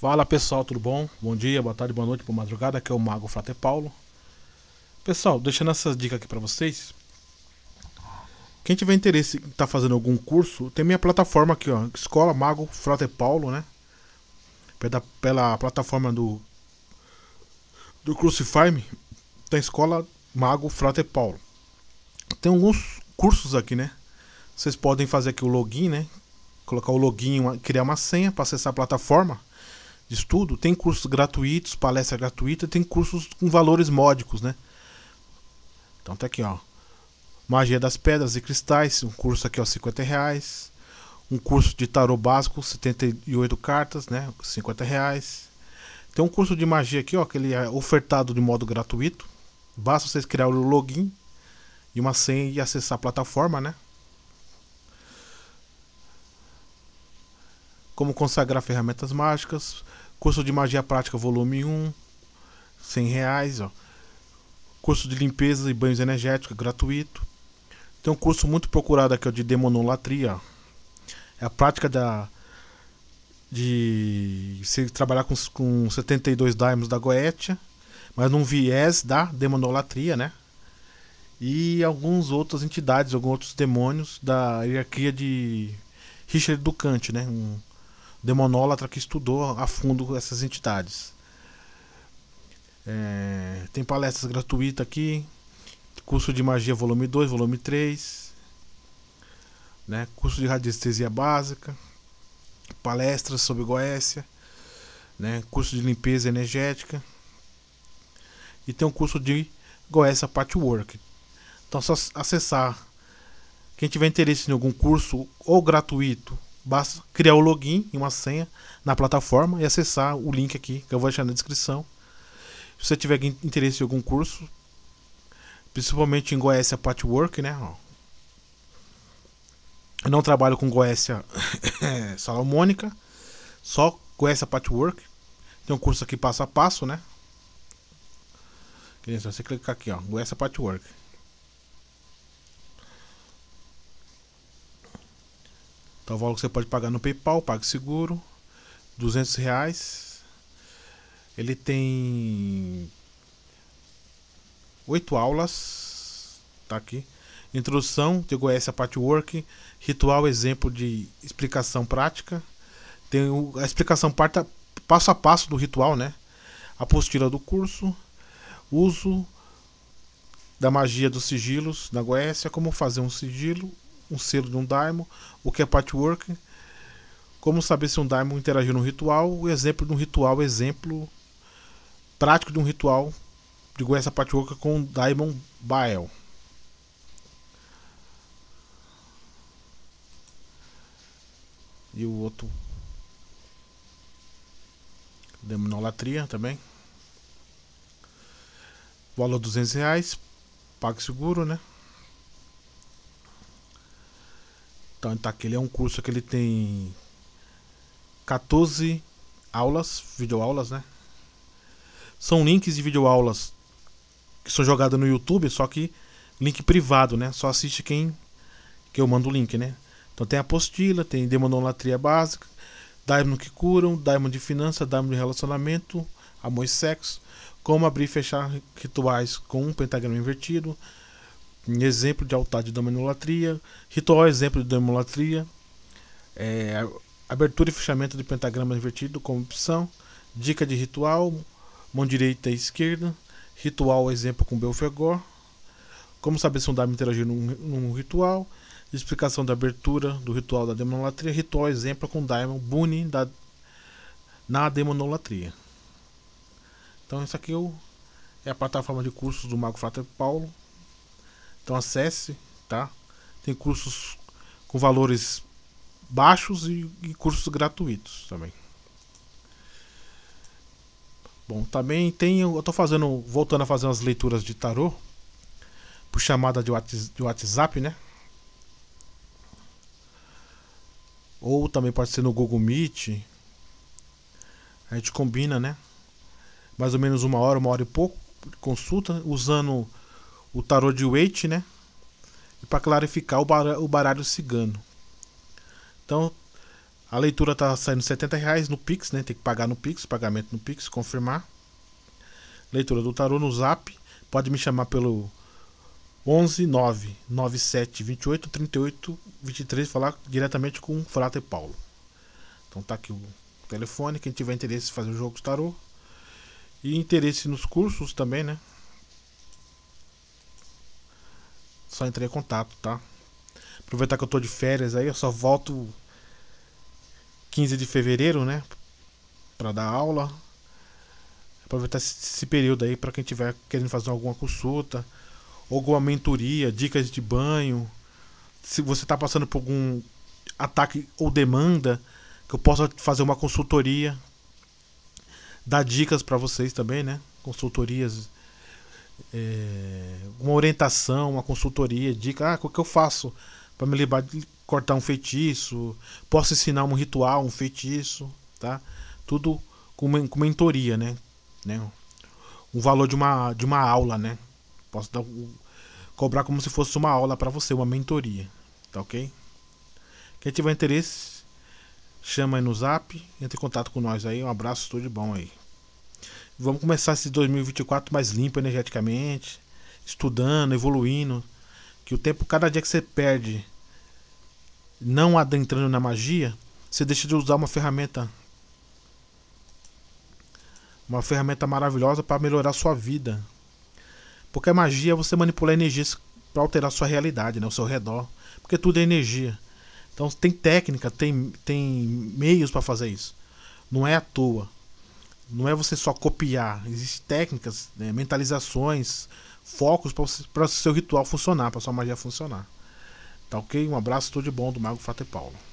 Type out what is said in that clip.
Fala pessoal, tudo bom? Bom dia, boa tarde, boa noite, boa madrugada. Aqui é o Mago Frater Paulo. Pessoal, deixando essas dicas aqui para vocês. Quem tiver interesse em estar tá fazendo algum curso, tem minha plataforma aqui, ó, Escola Mago Frater Paulo, né? Pela, pela plataforma do do Crucify da Escola Mago Frater Paulo. Tem alguns cursos aqui, né? Vocês podem fazer aqui o login, né? Colocar o login, criar uma senha para acessar a plataforma de estudo, tem cursos gratuitos, palestra gratuita, tem cursos com valores módicos, né? Então tá aqui, ó. Magia das Pedras e Cristais, um curso aqui, ó, 50 reais. Um curso de tarô básico, 78 cartas, né? 50 reais. Tem um curso de magia aqui, ó, que ele é ofertado de modo gratuito. Basta vocês criar o login e uma senha e acessar a plataforma, né? como consagrar ferramentas mágicas, curso de magia prática volume 1, 100 reais, ó. curso de limpeza e banhos energéticos gratuito. Tem um curso muito procurado aqui, ó, de demonolatria, é a prática da de se trabalhar com, com 72 daimons da Goetia, mas num viés da demonolatria, né? E algumas outras entidades, alguns outros demônios da hierarquia de Richard Ducante, né? Um, demonólatra que estudou a fundo essas entidades. É, tem palestras gratuitas aqui, curso de magia volume 2, volume 3, né? curso de radiestesia básica, palestras sobre Goécia, né? curso de limpeza energética e tem um curso de Goécia Patchwork. Então é só acessar. Quem tiver interesse em algum curso ou gratuito Basta criar o login e uma senha na plataforma e acessar o link aqui que eu vou deixar na descrição. Se você tiver interesse em algum curso, principalmente em Goiás Patchwork, né? Eu não trabalho com Goécia Salomônica, só Goécia Patchwork. Tem um curso aqui passo a passo, né? Você clicar aqui, ó, Goécia Patchwork. Então, valor que você pode pagar no PayPal, PagSeguro, 200 reais. Ele tem oito aulas, tá aqui. Introdução, de é a patchwork, ritual, exemplo de explicação prática. Tem a explicação passo a passo do ritual, né? Apostila do curso, uso da magia dos sigilos na Goécia, como fazer um sigilo um selo de um daimon, o que é patchwork, como saber se um daimon interagiu no ritual, o exemplo de um ritual, exemplo prático de um ritual de Goiás Patchwork com um daimon Bael. E o outro Demonolatria também. Valor 200 reais. Pague seguro, né? Então tá ele é um curso que ele tem 14 aulas, videoaulas, né? São links de videoaulas que são jogadas no YouTube, só que link privado, né? Só assiste quem que eu mando o link, né? Então tem apostila, tem demonolatria básica, daimon que curam, daimon de finança, daimon de relacionamento, amor e sexo, como abrir e fechar rituais com um pentagrama invertido, exemplo de altar de demonolatria, ritual exemplo de demonolatria, é, abertura e fechamento do pentagrama invertido como opção, dica de ritual, mão direita e esquerda, ritual exemplo com Belfegor, como saber se um dharma interagir num, num, ritual, explicação da abertura do ritual da demonolatria, ritual exemplo com Daimon Buni da, na demonolatria. Então isso aqui é, é a plataforma de cursos do Mago Frater Paulo. Então acesse, tá? Tem cursos com valores baixos e, e cursos gratuitos também. Bom, também tem, eu tô fazendo, voltando a fazer umas leituras de tarô por chamada de WhatsApp, né? Ou também pode ser no Google Meet. A gente combina, né? Mais ou menos uma hora, uma hora e pouco de consulta, usando o tarô de Waite, né? E para clarificar o baralho, o baralho cigano. Então, a leitura tá saindo 70 reais no Pix, né? Tem que pagar no Pix, pagamento no Pix, confirmar. Leitura do tarô no Zap. Pode me chamar pelo 11 997 28 38 23 falar diretamente com o Frater Paulo. Então tá aqui o telefone, quem tiver interesse em fazer o jogo do tarô e interesse nos cursos também, né? só entrei em contato, tá? Aproveitar que eu tô de férias aí, eu só volto 15 de fevereiro, né? Pra dar aula. Aproveitar esse período aí para quem tiver querendo fazer alguma consulta, alguma mentoria, dicas de banho. Se você tá passando por algum ataque ou demanda, que eu possa fazer uma consultoria, dar dicas para vocês também, né? Consultorias é, uma orientação, uma consultoria, dica, ah, o que eu faço para me livrar de cortar um feitiço? Posso ensinar um ritual, um feitiço, tá? Tudo com, com mentoria, né? né? O valor de uma, de uma aula, né? Posso dar, cobrar como se fosse uma aula para você, uma mentoria, tá ok? Quem tiver interesse, chama aí no zap, entre em contato com nós aí. Um abraço, tudo de bom aí. Vamos começar esse 2024 mais limpo energeticamente, estudando, evoluindo. Que o tempo, cada dia que você perde não adentrando na magia, você deixa de usar uma ferramenta. Uma ferramenta maravilhosa para melhorar a sua vida. Porque a magia é você manipular energias para alterar a sua realidade, né? o seu redor. Porque tudo é energia. Então tem técnica, tem, tem meios para fazer isso. Não é à toa não é você só copiar, existem técnicas, né, mentalizações, focos para o seu ritual funcionar, para sua magia funcionar. Tá ok? Um abraço, tudo de bom do Mago Frater Paulo.